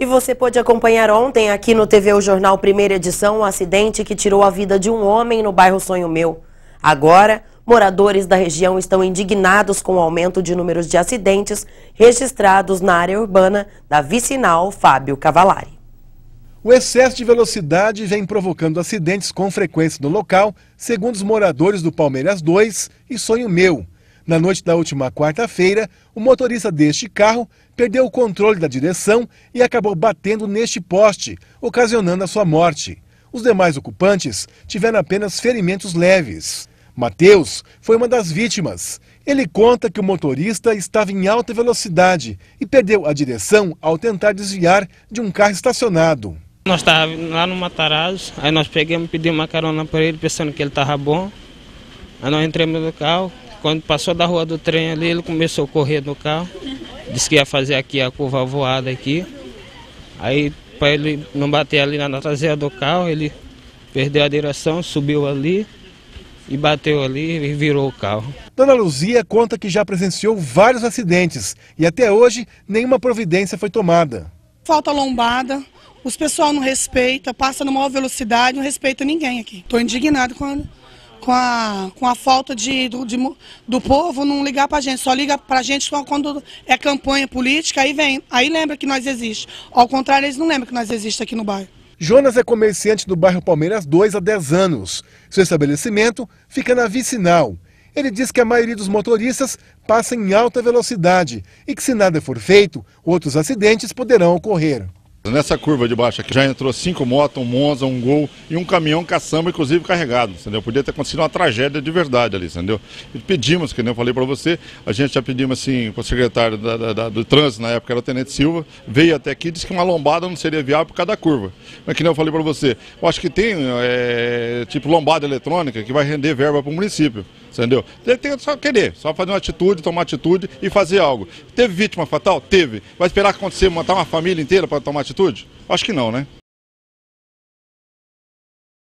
E você pôde acompanhar ontem aqui no TV O Jornal Primeira Edição um acidente que tirou a vida de um homem no bairro Sonho Meu. Agora, moradores da região estão indignados com o aumento de números de acidentes registrados na área urbana da vicinal Fábio Cavalari. O excesso de velocidade vem provocando acidentes com frequência no local, segundo os moradores do Palmeiras 2 e Sonho Meu. Na noite da última quarta-feira, o motorista deste carro perdeu o controle da direção e acabou batendo neste poste, ocasionando a sua morte. Os demais ocupantes tiveram apenas ferimentos leves. Mateus foi uma das vítimas. Ele conta que o motorista estava em alta velocidade e perdeu a direção ao tentar desviar de um carro estacionado. Nós estávamos lá no Matarazzo, aí nós pegamos e pedimos uma carona para ele, pensando que ele estava bom. Aí nós entramos no carro, quando passou da rua do trem ali, ele começou a correr no carro. Disse que ia fazer aqui a curva voada aqui. Aí, para ele não bater ali na traseira do carro, ele perdeu a direção, subiu ali e bateu ali e virou o carro. Dona Luzia conta que já presenciou vários acidentes e até hoje nenhuma providência foi tomada. Falta lombada, os pessoal não respeita, passa numa maior velocidade, não respeita ninguém aqui. Estou indignado com a com a, com a falta de, do, de, do povo não ligar para a gente. Só liga para a gente só quando é campanha política, aí vem, aí lembra que nós existimos. Ao contrário, eles não lembram que nós existimos aqui no bairro. Jonas é comerciante do bairro Palmeiras 2 há 10 anos. Seu estabelecimento fica na Vicinal. Ele diz que a maioria dos motoristas passa em alta velocidade e que se nada for feito, outros acidentes poderão ocorrer. Nessa curva de baixo aqui já entrou cinco motos, um Monza, um Gol e um caminhão caçamba, inclusive carregado, entendeu? Podia ter acontecido uma tragédia de verdade ali, entendeu? E pedimos, que nem eu falei para você, a gente já pedimos assim para o secretário da, da, da, do trânsito, na época era o Tenente Silva, veio até aqui e disse que uma lombada não seria viável por causa da curva. Mas que nem eu falei para você, eu acho que tem é, tipo lombada eletrônica que vai render verba para o município. Entendeu? Ele tem que só querer, só fazer uma atitude, tomar atitude e fazer algo. Teve vítima fatal? Teve. Vai esperar acontecer, matar uma família inteira para tomar atitude? Acho que não, né?